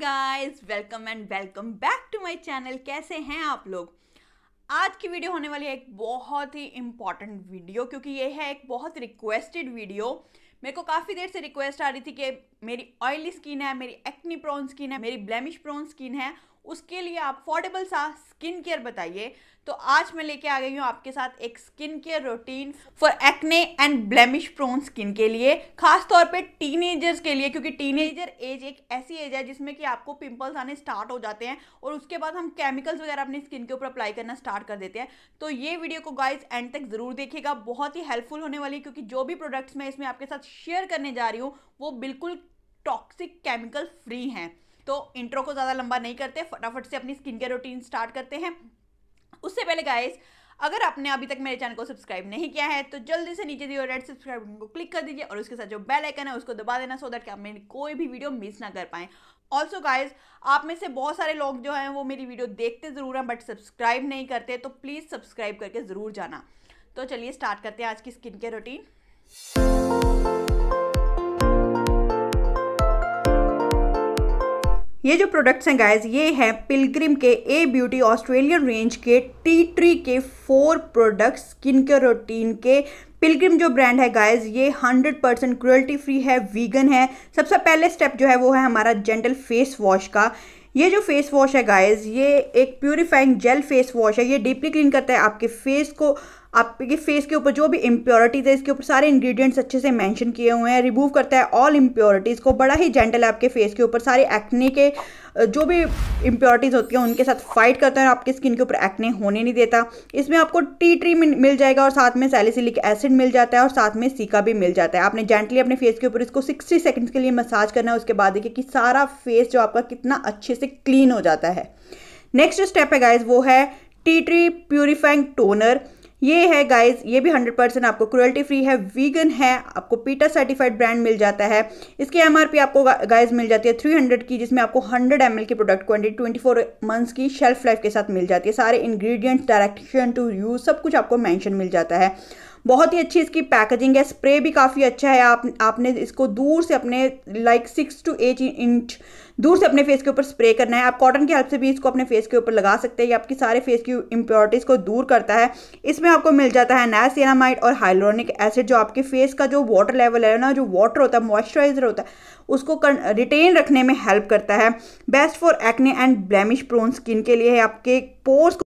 guys welcome and welcome back to my channel कैसे हैं आप लोग आज की वीडियो होने वाली है एक बहुत ही इम्पॉर्टेंट वीडियो क्योंकि ये है एक बहुत रिक्वेस्टेड वीडियो मेरे को काफ़ी देर से रिक्वेस्ट आ रही थी कि मेरी ऑयली स्किन है मेरी एक्नी प्रोन स्किन है मेरी ब्लैमिश प्रोन स्किन है उसके लिए आप अफोर्डेबल सा स्किन केयर बताइए तो आज मैं लेके आ गई हूँ आपके साथ एक skin care routine for acne and blemish prone skin के लिए खास तौर पे टीनेजर्स के लिए क्योंकि टीनेजर एज एक ऐसी एज है जिसमें कि आपको पिंपल्स आने स्टार्ट हो जाते हैं और उसके बाद हम केमिकल्स वगैरह अपनी स्किन के ऊपर अप्लाई करना स्टार्ट कर देते हैं तो ये वीडियो को गाइज एंड तक ज़रूर देखेगा बहुत ही हेल्पफुल होने वाली है क्योंकि जो भी प्रोडक्ट्स मैं इसमें आपके साथ शेयर करने जा रही हूँ वो बिल्कुल टॉक्सिक केमिकल फ्री हैं तो इंट्रो को ज़्यादा लंबा नहीं करते फटाफट से अपनी स्किन केयर रूटीन स्टार्ट करते हैं उससे पहले गाइज़ अगर आपने अभी तक मेरे चैनल को सब्सक्राइब नहीं किया है तो जल्दी से नीचे दिए रेड सब्सक्राइब बटन को क्लिक कर दीजिए और उसके साथ जो बेल आइकन है उसको दबा देना सो दैट कि आप मेरी कोई भी वीडियो मिस ना कर पाएँ ऑल्सो गाइज आप में से बहुत सारे लोग जो हैं वो मेरी वीडियो देखते ज़रूर हैं बट सब्सक्राइब नहीं करते तो प्लीज़ सब्सक्राइब करके ज़रूर जाना तो चलिए स्टार्ट करते हैं आज की स्किन केयर रूटीन ये जो प्रोडक्ट्स हैं गाइज ये हैं पिलग्रिम के ए ब्यूटी ऑस्ट्रेलियन रेंज के टी ट्री e के फोर प्रोडक्ट्स स्किन के रूटीन के पिलग्रिम जो ब्रांड है गाइज ये 100% परसेंट क्रुअल्टी फ्री है वीगन है सबसे पहले स्टेप जो है वो है हमारा जेंटल फेस वॉश का ये जो फेस वॉश है गाइज ये एक प्योरीफाइंग जेल फेस वॉश है ये डीपली क्लीन करता है आपके फेस को आपके फेस के ऊपर जो भी इम्प्योरिटीज़ है इसके ऊपर सारे इंग्रेडिएंट्स अच्छे से मेंशन किए हुए हैं रिमूव करता है ऑल इम्प्योरिटीज़ को बड़ा ही जेंटल है आपके फेस के ऊपर सारे एक्ने के जो भी इम्प्योरिटीज़ होती हैं उनके साथ फाइट करता है और आपकी स्किन के ऊपर एक्ने होने नहीं देता इसमें आपको टी ट्री मिल जाएगा और साथ में सैलिसिलिक एसिड मिल जाता है और साथ में सीका भी मिल जाता है आपने जेंटली अपने फेस के ऊपर इसको सिक्सटी सेकेंड्स के लिए मसाज करना है उसके बाद देखिए कि सारा फेस जो आपका कितना अच्छे से क्लीन हो जाता है नेक्स्ट स्टेप है गाइज वो है टी ट्री प्योरीफाइंग टोनर ये है गाइस ये भी 100 परसेंट आपको क्रुएल्टी फ्री है वीगन है आपको पीटा सर्टिफाइड ब्रांड मिल जाता है इसकी एमआरपी आपको गाइस मिल जाती है 300 की जिसमें आपको 100 एम की प्रोडक्ट क्वांटिटी 24 मंथ्स की शेल्फ लाइफ के साथ मिल जाती है सारे इंग्रेडिएंट्स डायरेक्शन टू यूज सब कुछ आपको मैंशन मिल जाता है बहुत ही अच्छी इसकी पैकेजिंग है स्प्रे भी काफ़ी अच्छा है आप आपने इसको दूर से अपने like six to eight inch दूर से अपने फेस के ऊपर स्प्रे करना है आप कॉटन की हेल्प से भी इसको अपने फेस के ऊपर लगा सकते हैं ये आपकी सारे फेस की इम्प्योरिटीज़ को दूर करता है इसमें आपको मिल जाता है नैसिनामाइड और हाइलोनिक एसिड जो आपके फेस का जो वाटर लेवल है ना जो वाटर होता है मॉइस्चराइजर होता है उसको रिटेन रखने में हेल्प करता है best for acne and blemish prone skin के लिए है आपके पोर्स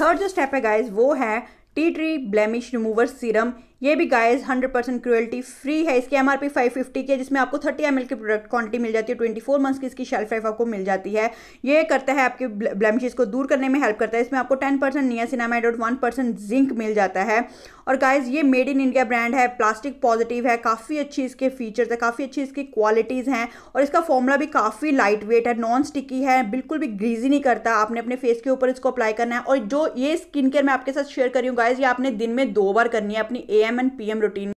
थर्ड जो स्टेप है गाइज वो है tea tree blemish remover serum ये भी गाइस 100 परसेंट क्रुअल्टी फ्री है इसकी एमआरपी 550 की है जिसमें आपको 30 एम की प्रोडक्ट क्वांटिटी मिल जाती है 24 मंथ्स की इसकी शेल्फ लाइफ आपको मिल जाती है ये करता है आपके ब्लैमिशेज को दूर करने में हेल्प करता है इसमें आपको 10 परसेंट नियासिनामाइड और वन परसेंट जिंक मिल जाता है और गाइज ये मेड इन इंडिया ब्रांड है प्लास्टिक पॉजिटिव है काफ़ी अच्छी इसके फीचर्स है काफ़ी अच्छी इसकी क्वालिटीज़ हैं और इसका फॉर्मूला भी काफ़ी लाइट वेट है नॉन स्टिकी है बिल्कुल भी ग्रीजी नहीं करता आपने अपने फेस के ऊपर इसको अप्लाई करना है और जो ये स्किन केयर मैं आपके साथ शेयर करी हूँ गाइज ये आपने दिन में दो बार करनी है अपनी A M and PM routine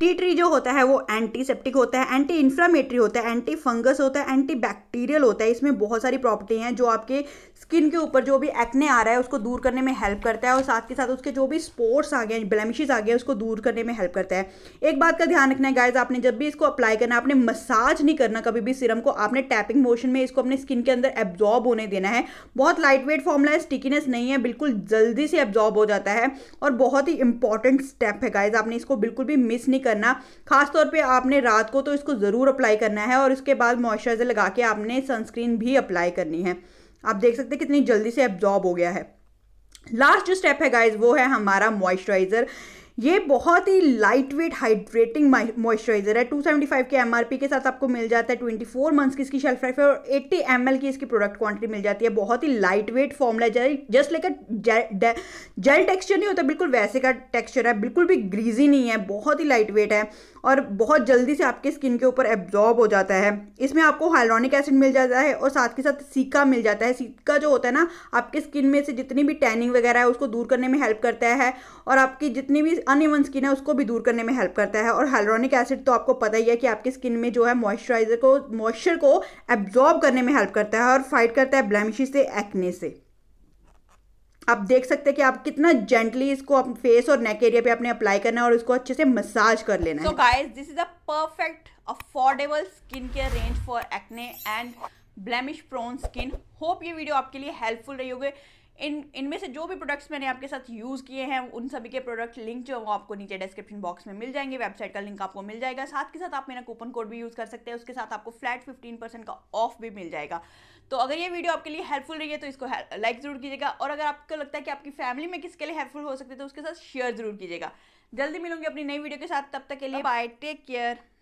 tea tree जो होता है वो एंटीसेप्टिक होता है एंटी इन्फ्लामेटरी होता है एंटी फंगस होता है एंटी बैक्टीरियल होता है इसमें बहुत सारी प्रॉपर्टी हैं जो आपके स्किन के ऊपर जो भी एक्ने आ रहा है उसको दूर करने में हेल्प करता है और साथ के साथ उसके जो भी स्पोर्ट्स आ गए ब्लैमिशेज आ गए उसको दूर करने में हेल्प करता है एक बात का ध्यान रखना है गाइज आपने जब भी इसको अप्लाई करना आपने मसाज नहीं करना कभी भी सिरम को आपने टैपिंग मोशन में इसको अपने स्किन के अंदर एब्जॉर्ब होने देना है बहुत लाइट वेट फॉर्मूला है स्टिकीनेस नहीं है बिल्कुल जल्दी से एब्जॉर्ब हो जाता है और बहुत ही इंपॉर्टेंट स्टेप है गाइज आपने इसको बिल्कुल भी मिस नहीं करना खासतौर पे आपने रात को तो इसको ज़रूर अप्लाई करना है और इसके बाद मॉइस्चराइज़र लगा के आपने सनस्क्रीन भी अप्लाई करनी है आप देख सकते हैं कितनी जल्दी से एब्जॉर्ब हो गया है लास्ट जो स्टेप है गाइज वो है हमारा मॉइस्चराइज़र ये बहुत ही लाइट वेट हाइड्रेटिंग मॉइस्चराइजर है 275 के एमआरपी के साथ आपको मिल जाता है 24 मंथ्स की इसकी शेल्फ लाइफ है और 80 एम की इसकी प्रोडक्ट क्वांटिटी मिल जाती है बहुत ही light weight formula gel just लेकर जेल जेल टेक्सचर नहीं होता बिल्कुल वैसे का टेक्सचर है बिल्कुल भी ग्रीजी नहीं है बहुत ही लाइट वेट है और बहुत जल्दी से आपके स्किन के ऊपर एब्जॉर्ब हो जाता है इसमें आपको हाइलोनिक एसिड मिल जाता है और साथ के साथ सीका मिल जाता है सीका जो होता है ना आपके स्किन में से जितनी भी टैनिंग वगैरह है उसको दूर करने में हेल्प करता है और आपकी जितनी भी अनइवन स्किन है उसको भी दूर करने में हेल्प करता है और हाइलोनिक एसिड तो आपको पता ही है कि आपकी स्किन में जो है मॉइस्चराइजर को मॉइस्चर को एब्जॉर्ब करने में हेल्प करता है और फाइट करता है ब्लैमिशी से एक्ने से आप देख सकते हैं कि आप कितना जेंटली इसको आप फेस और नेक एरिया पे आपने अप्लाई करना है और इसको अच्छे से मसाज कर लेना है so guys this is a perfect affordable skin care range for acne and blemish prone skin hope ये वीडियो आपके लिए हेल्पफुल रही होगी इन इनमें से जो भी प्रोडक्ट्स मैंने आपके साथ यूज़ किए हैं उन सभी के प्रोडक्ट लिंक जो वो आपको नीचे डिस्क्रिप्शन बॉक्स में मिल जाएंगे वेबसाइट का लिंक आपको मिल जाएगा साथ के साथ आप मेरा कूपन कोड भी यूज़ कर सकते हैं उसके साथ आपको फ्लैट फिफ्टीन परसेंट का ऑफ भी मिल जाएगा तो अगर ये वीडियो आपके लिए हेल्पफुल रही है तो इसको लाइक ज़रूर कीजिएगा और अगर आपको लगता है कि आपकी फैमिली में किसके लिए हेल्पफुल हो सकती है तो उसके साथ शेयर ज़रूर कीजिएगा जल्दी मिलूंगी अपनी नई वीडियो के साथ तब तक के लिए बाय टेक केयर